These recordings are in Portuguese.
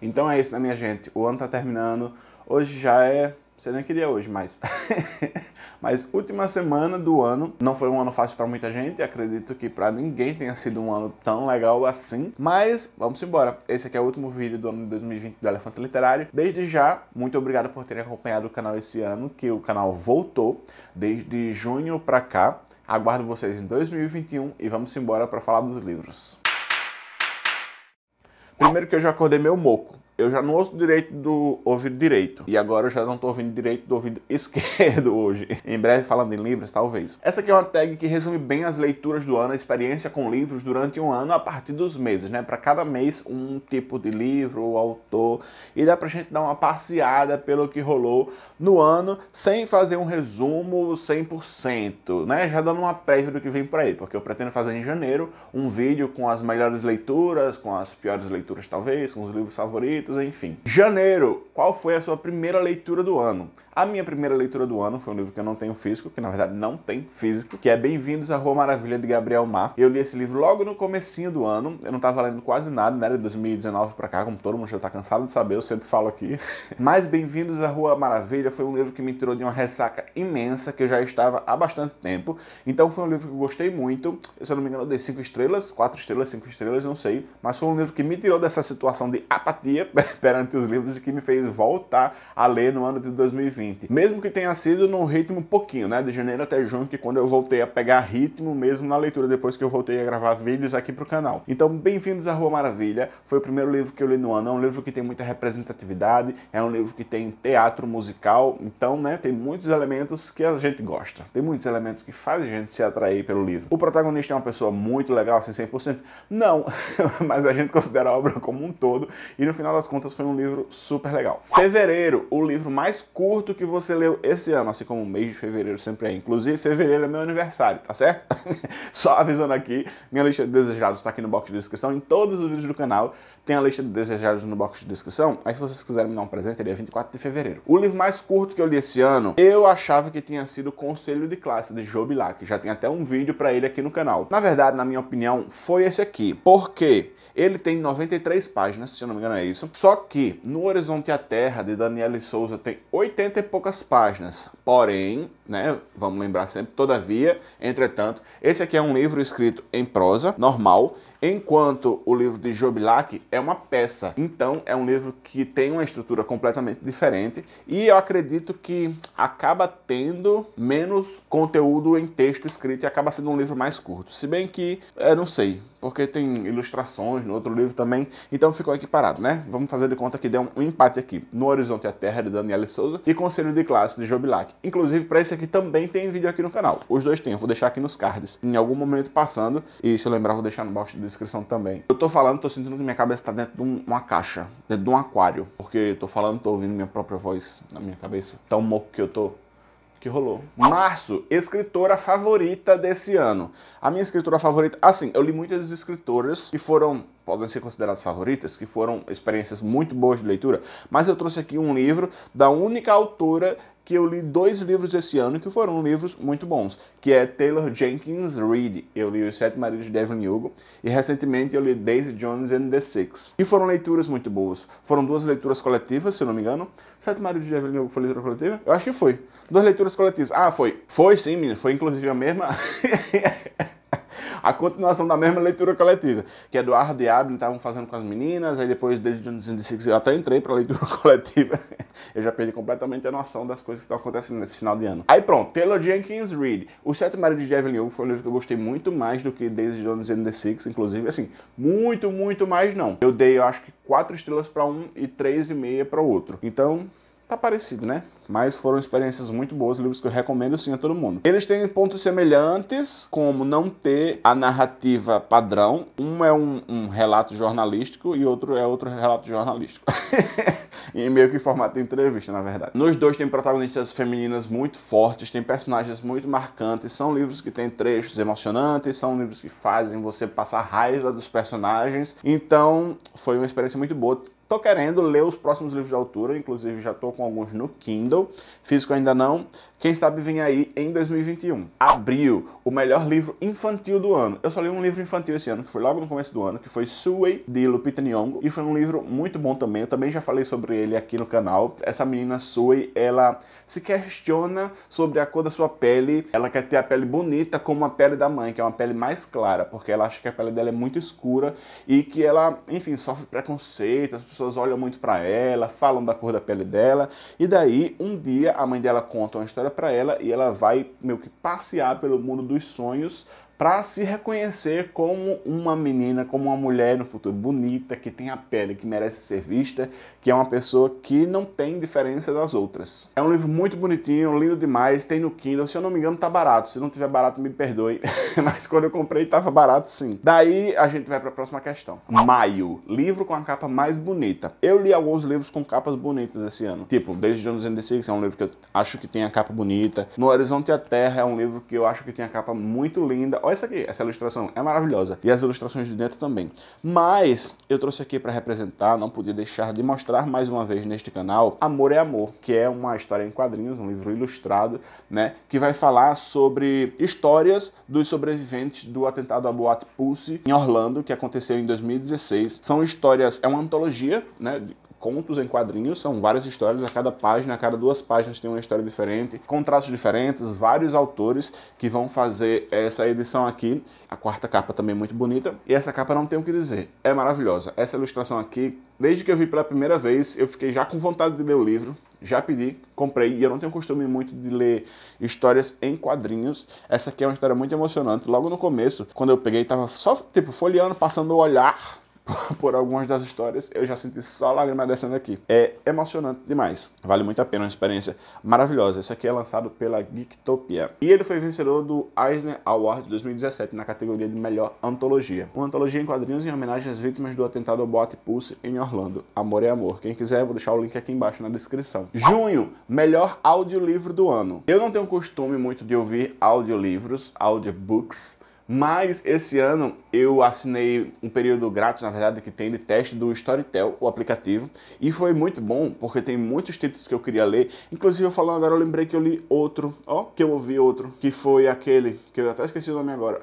Então é isso, né, minha gente? O ano tá terminando. Hoje já é. Você nem queria é hoje, mas. mas última semana do ano. Não foi um ano fácil para muita gente. Acredito que para ninguém tenha sido um ano tão legal assim. Mas vamos embora. Esse aqui é o último vídeo do ano de 2020 do Elefante Literário. Desde já, muito obrigado por terem acompanhado o canal esse ano, que o canal voltou desde junho para cá. Aguardo vocês em 2021 e vamos embora para falar dos livros. Primeiro que eu já acordei meio moco eu já não ouço direito do ouvido direito. E agora eu já não tô ouvindo direito do ouvido esquerdo hoje. em breve falando em livros talvez. Essa aqui é uma tag que resume bem as leituras do ano, a experiência com livros durante um ano a partir dos meses, né? Para cada mês um tipo de livro, autor, e dá pra gente dar uma passeada pelo que rolou no ano sem fazer um resumo 100%, né? Já dando uma prévia do que vem por aí, porque eu pretendo fazer em janeiro um vídeo com as melhores leituras, com as piores leituras talvez, com os livros favoritos enfim. Janeiro, qual foi a sua primeira leitura do ano? A minha primeira leitura do ano foi um livro que eu não tenho físico, que na verdade não tem físico, que é Bem-vindos à Rua Maravilha de Gabriel Mar. Eu li esse livro logo no comecinho do ano, eu não tava lendo quase nada, né, de 2019 para cá, como todo mundo já tá cansado de saber, eu sempre falo aqui. Mas Bem-vindos à Rua Maravilha foi um livro que me tirou de uma ressaca imensa, que eu já estava há bastante tempo. Então foi um livro que eu gostei muito, se eu não me engano eu dei 5 estrelas, 4 estrelas, 5 estrelas, não sei, mas foi um livro que me tirou dessa situação de apatia perante os livros e que me fez voltar a ler no ano de 2020 diferente. Mesmo que tenha sido num ritmo pouquinho, né? De janeiro até junho, que quando eu voltei a pegar ritmo mesmo na leitura, depois que eu voltei a gravar vídeos aqui pro canal. Então, bem-vindos à Rua Maravilha. Foi o primeiro livro que eu li no ano. É um livro que tem muita representatividade, é um livro que tem teatro musical. Então, né, tem muitos elementos que a gente gosta. Tem muitos elementos que fazem a gente se atrair pelo livro. O protagonista é uma pessoa muito legal, assim, 100%? Não, mas a gente considera a obra como um todo. E no final das contas, foi um livro super legal. Fevereiro, o livro mais curto que você leu esse ano, assim como o mês de fevereiro sempre é. Inclusive, fevereiro é meu aniversário, tá certo? Só avisando aqui, minha lista de desejados está aqui no box de descrição. Em todos os vídeos do canal tem a lista de desejados no box de descrição. Aí, se vocês quiserem me dar um presente, ele é 24 de fevereiro. O livro mais curto que eu li esse ano, eu achava que tinha sido Conselho de Classe, de Joe Bilac. Já tem até um vídeo para ele aqui no canal. Na verdade, na minha opinião, foi esse aqui. porque Ele tem 93 páginas, se eu não me engano é isso. Só que, no Horizonte à Terra, de Daniela Souza, tem 80 e poucas páginas, porém né? Vamos lembrar sempre, todavia, entretanto. Esse aqui é um livro escrito em prosa, normal, enquanto o livro de Jobilac é uma peça. Então, é um livro que tem uma estrutura completamente diferente e eu acredito que acaba tendo menos conteúdo em texto escrito e acaba sendo um livro mais curto. Se bem que, eu é, não sei, porque tem ilustrações no outro livro também, então ficou equiparado, né? Vamos fazer de conta que deu um empate aqui. No Horizonte a Terra, de Daniela Souza, e Conselho de Classe, de Jobilac. Inclusive, para esse que também tem vídeo aqui no canal. Os dois tem, eu vou deixar aqui nos cards, em algum momento passando, e se eu lembrar, vou deixar no box de descrição também. Eu tô falando, tô sentindo que minha cabeça tá dentro de um, uma caixa, dentro de um aquário, porque tô falando, tô ouvindo minha própria voz na minha cabeça, tão moco que eu tô que rolou. Março, escritora favorita desse ano. A minha escritora favorita, assim, eu li muitas escritoras que foram, podem ser consideradas favoritas, que foram experiências muito boas de leitura, mas eu trouxe aqui um livro da única autora que eu li dois livros esse ano que foram livros muito bons, que é Taylor Jenkins Reid, eu li Os Sete Maridos de Devlin Hugo, e recentemente eu li Daisy Jones and the Six. E foram leituras muito boas. Foram duas leituras coletivas, se eu não me engano. Sete Maridos de Devlin Hugo foi leitura coletiva? Eu acho que foi. Duas leituras coletivas. Ah, foi. Foi sim, menino. Foi inclusive a mesma... a continuação da mesma leitura coletiva, que Eduardo e Abel estavam fazendo com as meninas, aí depois, desde 1906, eu até entrei para a leitura coletiva. eu já perdi completamente a noção das coisas que estão acontecendo nesse final de ano. Aí pronto, Taylor Jenkins Reid. O Sete Marido de Evelyn Hugo foi um livro que eu gostei muito mais do que desde Jones and the Six, inclusive, assim, muito, muito mais não. Eu dei, eu acho que quatro estrelas para um e três e meia para o outro. Então, tá parecido, né? Mas foram experiências muito boas, livros que eu recomendo sim a todo mundo. Eles têm pontos semelhantes, como não ter a narrativa padrão. Um é um, um relato jornalístico e outro é outro relato jornalístico. e meio que em formato de entrevista, na verdade. Nos dois tem protagonistas femininas muito fortes, tem personagens muito marcantes. São livros que têm trechos emocionantes, são livros que fazem você passar raiva dos personagens. Então, foi uma experiência muito boa Tô querendo ler os próximos livros de autora, inclusive já tô com alguns no Kindle. Físico ainda não. Quem sabe vem aí em 2021. Abril, o melhor livro infantil do ano. Eu só li um livro infantil esse ano, que foi logo no começo do ano, que foi Sui, de Lupita Nyong'o, e foi um livro muito bom também. Eu também já falei sobre ele aqui no canal. Essa menina Sui, ela se questiona sobre a cor da sua pele. Ela quer ter a pele bonita como a pele da mãe, que é uma pele mais clara, porque ela acha que a pele dela é muito escura e que ela, enfim, sofre preconceito, as pessoas olham muito para ela, falam da cor da pele dela. E daí, um dia, a mãe dela conta uma história para ela e ela vai meio que passear pelo mundo dos sonhos para se reconhecer como uma menina, como uma mulher no futuro bonita, que tem a pele que merece ser vista, que é uma pessoa que não tem diferença das outras. É um livro muito bonitinho, lindo demais, tem no Kindle, se eu não me engano tá barato, se não tiver barato me perdoe, mas quando eu comprei tava barato sim. Daí a gente vai para a próxima questão. Maio, livro com a capa mais bonita. Eu li alguns livros com capas bonitas esse ano. Tipo, desde Jones and the Six é um livro que eu acho que tem a capa bonita. No Horizonte a Terra é um livro que eu acho que tem a capa muito linda Olha isso aqui, essa ilustração é maravilhosa. E as ilustrações de dentro também. Mas eu trouxe aqui para representar, não podia deixar de mostrar mais uma vez neste canal Amor é Amor, que é uma história em quadrinhos, um livro ilustrado, né? Que vai falar sobre histórias dos sobreviventes do atentado à Boate Pulse em Orlando, que aconteceu em 2016. São histórias, é uma antologia, né? contos em quadrinhos, são várias histórias, a cada página, a cada duas páginas tem uma história diferente, com traços diferentes, vários autores que vão fazer essa edição aqui. A quarta capa também é muito bonita, e essa capa não tem o que dizer, é maravilhosa. Essa ilustração aqui, desde que eu vi pela primeira vez, eu fiquei já com vontade de ler o livro, já pedi, comprei, e eu não tenho costume muito de ler histórias em quadrinhos. Essa aqui é uma história muito emocionante. Logo no começo, quando eu peguei, tava só tipo folheando, passando o olhar por algumas das histórias, eu já senti só lágrima descendo aqui. É emocionante demais. Vale muito a pena, uma experiência maravilhosa. Esse aqui é lançado pela Geektopia. E ele foi vencedor do Eisner Award 2017 na categoria de melhor antologia. Uma antologia em quadrinhos em homenagem às vítimas do atentado ao Boate Pulse em Orlando. Amor é amor. Quem quiser, vou deixar o link aqui embaixo na descrição. Junho, melhor audiolivro do ano. Eu não tenho costume muito de ouvir audiolivros, audiobooks, mas esse ano eu assinei um período grátis, na verdade, que tem de teste do Storytel, o aplicativo, e foi muito bom porque tem muitos títulos que eu queria ler. Inclusive, eu falando agora, eu lembrei que eu li outro, ó, que eu ouvi outro, que foi aquele, que eu até esqueci o nome agora.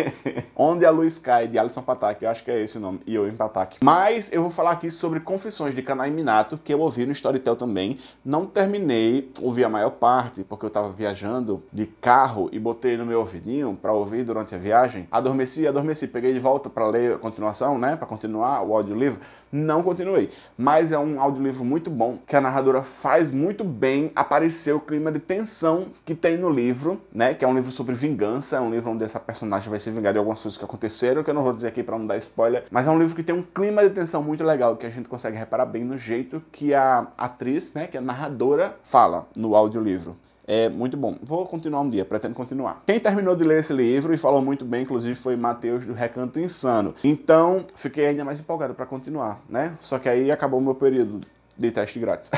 Onde a Luz Cai, de Alisson Pataki eu acho que é esse o nome, e eu em Pataki. Mas eu vou falar aqui sobre Confissões de Kanai Minato, que eu ouvi no Storytel também. Não terminei, ouvi a maior parte, porque eu tava viajando de carro e botei no meu ouvidinho para ouvir durante a viagem, adormeci, adormeci, peguei de volta para ler a continuação, né, para continuar o audiolivro, não continuei. Mas é um audiolivro muito bom, que a narradora faz muito bem aparecer o clima de tensão que tem no livro, né, que é um livro sobre vingança, é um livro onde essa personagem vai se vingar de algumas coisas que aconteceram, que eu não vou dizer aqui para não dar spoiler, mas é um livro que tem um clima de tensão muito legal, que a gente consegue reparar bem no jeito que a atriz, né, que a narradora fala no audiolivro. É muito bom. Vou continuar um dia, pretendo continuar. Quem terminou de ler esse livro e falou muito bem, inclusive, foi Mateus do Recanto Insano. Então, fiquei ainda mais empolgado para continuar, né? Só que aí acabou o meu período de teste grátis.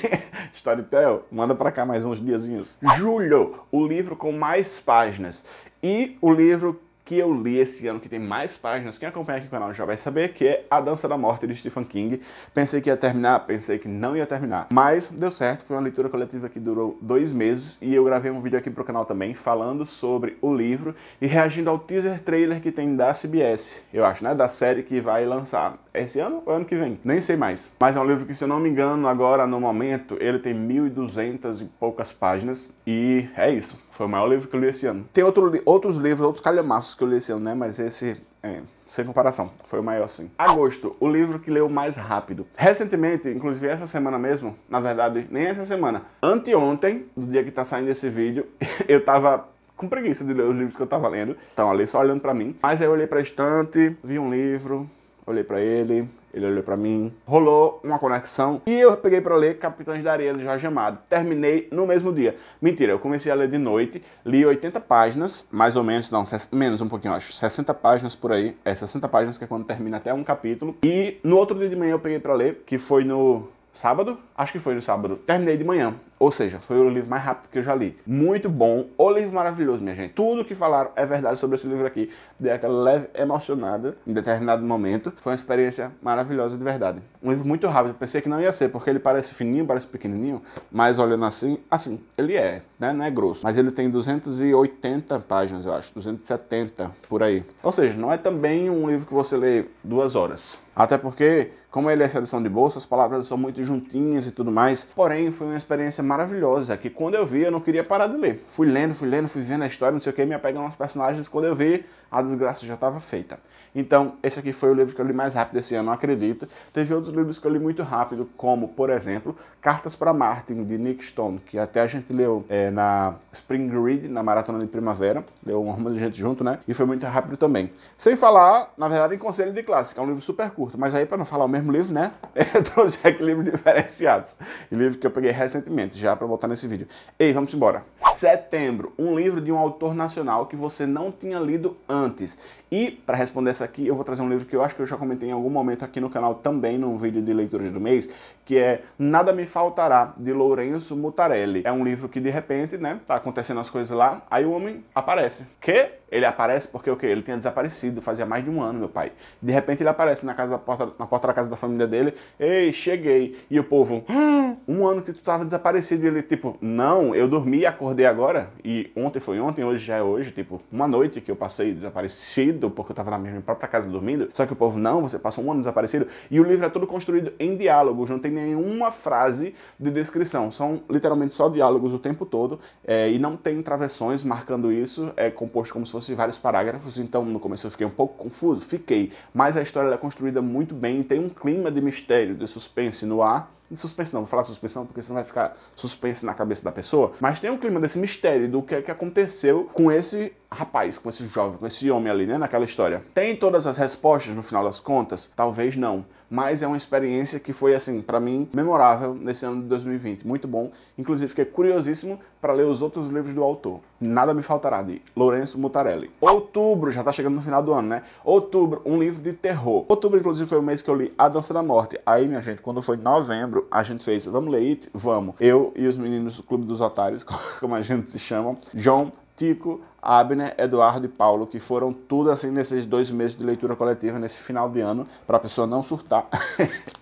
Storytel, manda para cá mais uns diazinhos. Julho, o livro com mais páginas. E o livro que eu li esse ano, que tem mais páginas. Quem acompanha aqui o canal já vai saber, que é A Dança da Morte de Stephen King. Pensei que ia terminar, pensei que não ia terminar, mas deu certo. Foi uma leitura coletiva que durou dois meses e eu gravei um vídeo aqui pro canal também falando sobre o livro e reagindo ao teaser trailer que tem da CBS, eu acho, né? Da série que vai lançar esse ano ou ano que vem, nem sei mais. Mas é um livro que, se eu não me engano, agora no momento ele tem 1.200 e poucas páginas e é isso. Foi o maior livro que eu li esse ano. Tem outro, outros livros, outros calhamaços que eu li esse ano, né? Mas esse, é, sem comparação, foi o maior sim. Agosto, o livro que leu mais rápido. Recentemente, inclusive essa semana mesmo, na verdade, nem essa semana, anteontem, do dia que tá saindo esse vídeo, eu tava com preguiça de ler os livros que eu tava lendo. Então, ali só olhando para mim. Mas aí eu olhei pra estante, vi um livro, olhei para ele, ele olhou para mim, rolou uma conexão e eu peguei para ler Capitães da Areia do Jorge Amado. Terminei no mesmo dia. Mentira, eu comecei a ler de noite, li 80 páginas, mais ou menos, não, menos um pouquinho, acho, 60 páginas por aí. É 60 páginas que é quando termina até um capítulo. E no outro dia de manhã eu peguei para ler, que foi no sábado, acho que foi no sábado. Terminei de manhã. Ou seja, foi o livro mais rápido que eu já li. Muito bom, o livro maravilhoso, minha gente. Tudo que falaram é verdade sobre esse livro aqui. Dei aquela leve emocionada em determinado momento. Foi uma experiência maravilhosa de verdade. Um livro muito rápido, pensei que não ia ser, porque ele parece fininho, parece pequenininho, mas olhando assim, assim, ele é, né? Não é grosso. Mas ele tem 280 páginas, eu acho, 270 por aí. Ou seja, não é também um livro que você lê duas horas. Até porque, como ele é essa edição de bolsa, as palavras são muito juntinhas e tudo mais. Porém, foi uma experiência maravilhosa, que quando eu vi eu não queria parar de ler. Fui lendo, fui lendo, fui vendo a história, não sei o que, me apegando aos personagens. Quando eu vi, a desgraça já estava feita. Então, esse aqui foi o livro que eu li mais rápido esse ano, não acredito. Teve outros livros que eu li muito rápido, como, por exemplo, Cartas para Martin, de Nick Stone, que até a gente leu é, na Spring Read, na Maratona de Primavera. Leu um monte de gente junto, né? E foi muito rápido também. Sem falar, na verdade, em Conselho de Clássica, é um livro super curto. Mas aí, para não falar o mesmo livro, né? Eu trouxe aqui livros diferenciados. Livro que eu peguei recentemente já para botar nesse vídeo. Ei, vamos embora. Setembro, um livro de um autor nacional que você não tinha lido antes. E para responder essa aqui, eu vou trazer um livro que eu acho que eu já comentei em algum momento aqui no canal também, num vídeo de leituras do mês, que é Nada Me Faltará, de Lourenço Mutarelli. É um livro que de repente, né, tá acontecendo as coisas lá, aí o homem aparece. Que? Ele aparece porque o que? quê? Ele tinha desaparecido, fazia mais de um ano, meu pai. De repente ele aparece na, casa da porta, na porta da casa da família dele. Ei, cheguei. E o povo, hum, um ano que tu tava desaparecido. E ele, tipo, não, eu dormi acordei agora. E ontem foi ontem, hoje já é hoje. Tipo, uma noite que eu passei desaparecido porque eu tava na minha própria casa dormindo. Só que o povo, não, você passou um ano desaparecido. E o livro é todo construído em diálogos, não tem nenhuma frase de descrição. São literalmente só diálogos o tempo todo. É, e não tem travessões marcando isso. É composto como se fossem vários parágrafos, então no começo eu fiquei um pouco confuso, fiquei, mas a história é construída muito bem e tem um clima de mistério, de suspense no ar de suspense não, vou falar suspensão porque senão vai ficar suspense na cabeça da pessoa, mas tem um clima desse mistério do que é que aconteceu com esse rapaz, com esse jovem, com esse homem ali, né, naquela história. Tem todas as respostas no final das contas? Talvez não, mas é uma experiência que foi assim, para mim, memorável nesse ano de 2020, muito bom. Inclusive fiquei curiosíssimo para ler os outros livros do autor. Nada me faltará de Lourenço Mutarelli. Outubro, já tá chegando no final do ano, né? Outubro, um livro de terror. Outubro inclusive foi o mês que eu li A Dança da Morte. Aí, minha gente, quando foi novembro lembro, a gente fez Vamos Ler It? Vamos. Eu e os meninos do Clube dos Otários, como a gente se chama, John, Tico, Abner, Eduardo e Paulo, que foram tudo assim nesses dois meses de leitura coletiva, nesse final de ano, para a pessoa não surtar.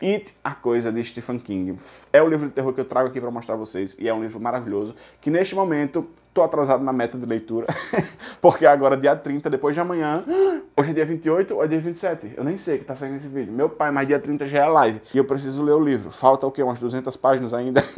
It, A Coisa, de Stephen King. É o livro de terror que eu trago aqui para mostrar a vocês, e é um livro maravilhoso, que neste momento tô atrasado na meta de leitura, porque agora dia 30, depois de amanhã, hoje é dia 28 ou é dia 27? Eu nem sei que tá saindo esse vídeo. Meu pai, mas dia 30 já é live, e eu preciso ler o livro. Falta o quê? Umas 200 páginas ainda?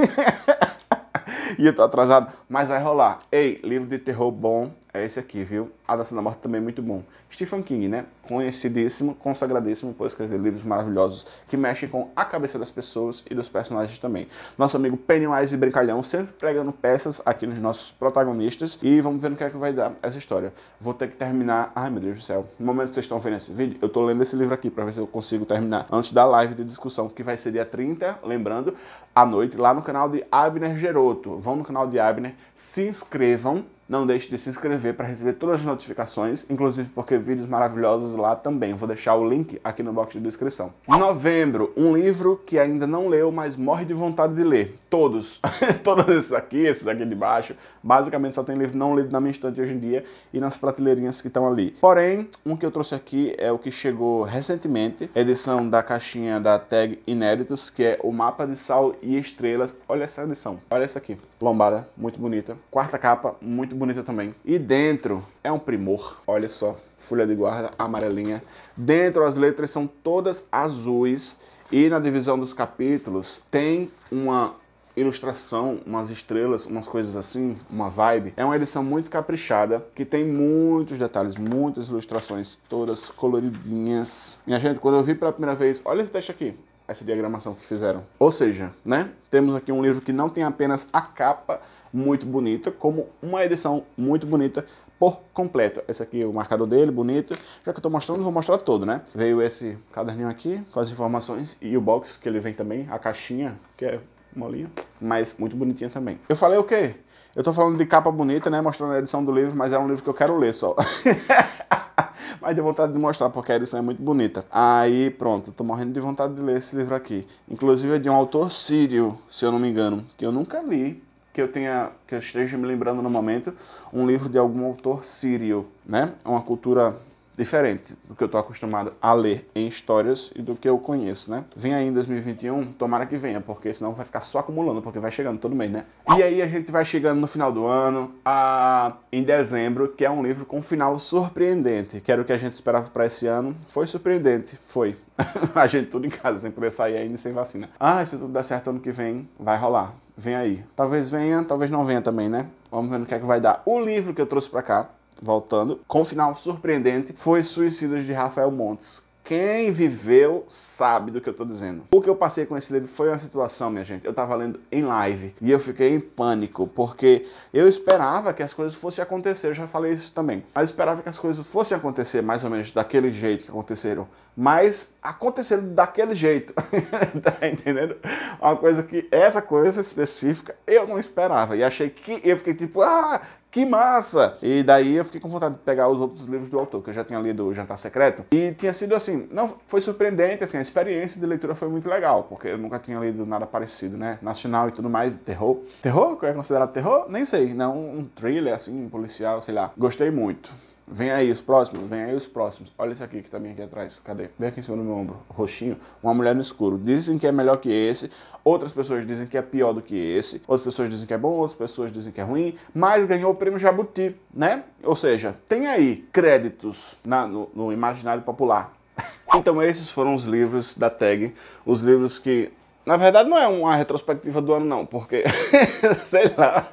e eu tô atrasado, mas vai rolar. Ei, livro de terror bom é esse aqui, viu? A Dança da Morte também é muito bom. Stephen King, né? Conhecidíssimo, consagradíssimo por escrever livros maravilhosos que mexem com a cabeça das pessoas e dos personagens também. Nosso amigo Pennywise e Brincalhão sempre pregando peças aqui nos nossos protagonistas e vamos ver no que é que vai dar essa história. Vou ter que terminar... Ai, meu Deus do céu. No momento que vocês estão vendo esse vídeo, eu tô lendo esse livro aqui para ver se eu consigo terminar antes da live de discussão, que vai ser dia 30, lembrando, à noite, lá no canal de Abner Geroto. Vão no canal de Abner, se inscrevam não deixe de se inscrever para receber todas as notificações, inclusive porque vídeos maravilhosos lá também. Vou deixar o link aqui no box de descrição. Novembro, um livro que ainda não leu, mas morre de vontade de ler. Todos, todos esses aqui, esses aqui de baixo, basicamente só tem livro não lido na minha estante hoje em dia e nas prateleirinhas que estão ali. Porém, um que eu trouxe aqui é o que chegou recentemente, edição da caixinha da tag Inéditos, que é o Mapa de Sal e Estrelas. Olha essa edição, olha essa aqui. Lombada, muito bonita. Quarta capa, muito muito bonita também. E dentro é um primor, olha só, folha de guarda amarelinha. Dentro as letras são todas azuis e na divisão dos capítulos tem uma ilustração, umas estrelas, umas coisas assim, uma vibe. É uma edição muito caprichada, que tem muitos detalhes, muitas ilustrações, todas coloridinhas. Minha gente, quando eu vi pela primeira vez, olha esse texto aqui essa diagramação que fizeram. Ou seja, né, temos aqui um livro que não tem apenas a capa muito bonita, como uma edição muito bonita por completa. Esse aqui é o marcador dele, bonito. Já que eu estou mostrando, vou mostrar todo, né? Veio esse caderninho aqui com as informações e o box que ele vem também, a caixinha, que é molinha, mas muito bonitinha também. Eu falei o quê? Eu estou falando de capa bonita, né, mostrando a edição do livro, mas é um livro que eu quero ler só. Mas deu vontade de mostrar, porque a edição é muito bonita. Aí, pronto, tô morrendo de vontade de ler esse livro aqui. Inclusive é de um autor sírio, se eu não me engano, que eu nunca li, que eu tenha que eu esteja me lembrando no momento, um livro de algum autor sírio, né? Uma cultura diferente do que eu estou acostumado a ler em histórias e do que eu conheço, né? Vem aí em 2021, tomara que venha, porque senão vai ficar só acumulando, porque vai chegando todo mês, né? E aí a gente vai chegando no final do ano, a... em dezembro, que é um livro com um final surpreendente, que era o que a gente esperava para esse ano. Foi surpreendente, foi. a gente tudo em casa, sem poder sair ainda sem vacina. Ah, se tudo der certo ano que vem, vai rolar. Vem aí. Talvez venha, talvez não venha também, né? Vamos ver no que é que vai dar. O livro que eu trouxe para cá voltando, com um final surpreendente, foi Suicídios de Rafael Montes. Quem viveu sabe do que eu tô dizendo. O que eu passei com esse livro foi uma situação, minha gente. Eu tava lendo em live e eu fiquei em pânico, porque eu esperava que as coisas fossem acontecer, eu já falei isso também. Mas eu esperava que as coisas fossem acontecer mais ou menos daquele jeito que aconteceram, mas aconteceram daquele jeito. tá entendendo? Uma coisa que essa coisa específica eu não esperava e achei que eu fiquei tipo, ah, que massa! E daí eu fiquei com vontade de pegar os outros livros do autor, que eu já tinha lido O Jantar Secreto. E tinha sido assim, não, foi surpreendente, assim, a experiência de leitura foi muito legal, porque eu nunca tinha lido nada parecido, né? Nacional e tudo mais, terror. Terror? Que é considerado terror? Nem sei, não, um thriller, assim, um policial, sei lá. Gostei muito. Vem aí os próximos, vem aí os próximos. Olha esse aqui que tá bem aqui atrás. Cadê? Vem aqui em cima do meu ombro, roxinho. Uma mulher no escuro. Dizem que é melhor que esse. Outras pessoas dizem que é pior do que esse. Outras pessoas dizem que é bom, outras pessoas dizem que é ruim. Mas ganhou o prêmio Jabuti, né? Ou seja, tem aí créditos na, no, no imaginário popular. então esses foram os livros da tag. Os livros que na verdade, não é uma retrospectiva do ano, não, porque, sei lá,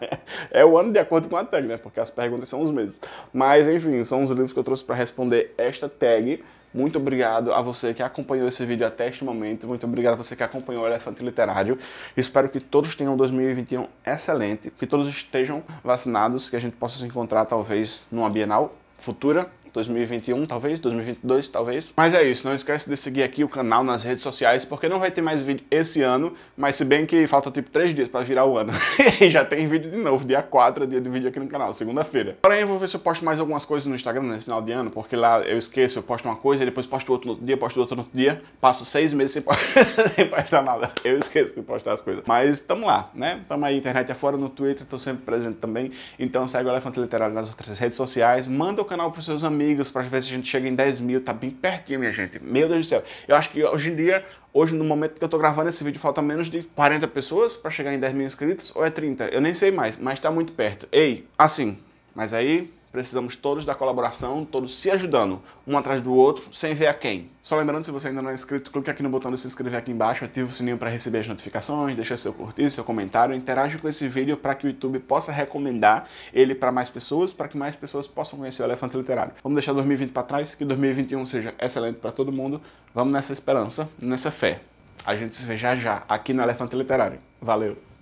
é o ano de acordo com a tag, né? Porque as perguntas são os meses. Mas, enfim, são os livros que eu trouxe para responder esta tag. Muito obrigado a você que acompanhou esse vídeo até este momento. Muito obrigado a você que acompanhou o Elefante Literário. Espero que todos tenham 2021 excelente, que todos estejam vacinados, que a gente possa se encontrar talvez numa Bienal futura 2021, talvez, 2022, talvez. Mas é isso, não esquece de seguir aqui o canal nas redes sociais, porque não vai ter mais vídeo esse ano, mas se bem que falta tipo três dias para virar o ano. e já tem vídeo de novo, dia 4, dia de vídeo aqui no canal, segunda-feira. Porém, eu vou ver se eu posto mais algumas coisas no Instagram nesse final de ano, porque lá eu esqueço, eu posto uma coisa, depois posto outro no outro dia, posto outro no outro dia, passo seis meses sem, postar, sem postar nada. Eu esqueço de postar as coisas. Mas tamo lá, né? Tamo aí, internet afora, é no Twitter, tô sempre presente também. Então segue o Elefante Literário nas outras redes sociais, manda o canal pros seus amigos, amigos para ver se a gente chega em 10 mil. Tá bem pertinho, minha gente. Meu Deus do céu. Eu acho que hoje em dia, hoje no momento que eu tô gravando esse vídeo, falta menos de 40 pessoas para chegar em 10 mil inscritos, ou é 30? Eu nem sei mais, mas tá muito perto. Ei, assim, mas aí precisamos todos da colaboração, todos se ajudando, um atrás do outro, sem ver a quem. Só lembrando, se você ainda não é inscrito, clique aqui no botão de se inscrever aqui embaixo, ativa o sininho para receber as notificações, deixa seu curtir, seu comentário, interage com esse vídeo para que o YouTube possa recomendar ele para mais pessoas, para que mais pessoas possam conhecer o Elefante Literário. Vamos deixar 2020 para trás, que 2021 seja excelente para todo mundo. Vamos nessa esperança, nessa fé. A gente se vê já já aqui no Elefante Literário. Valeu!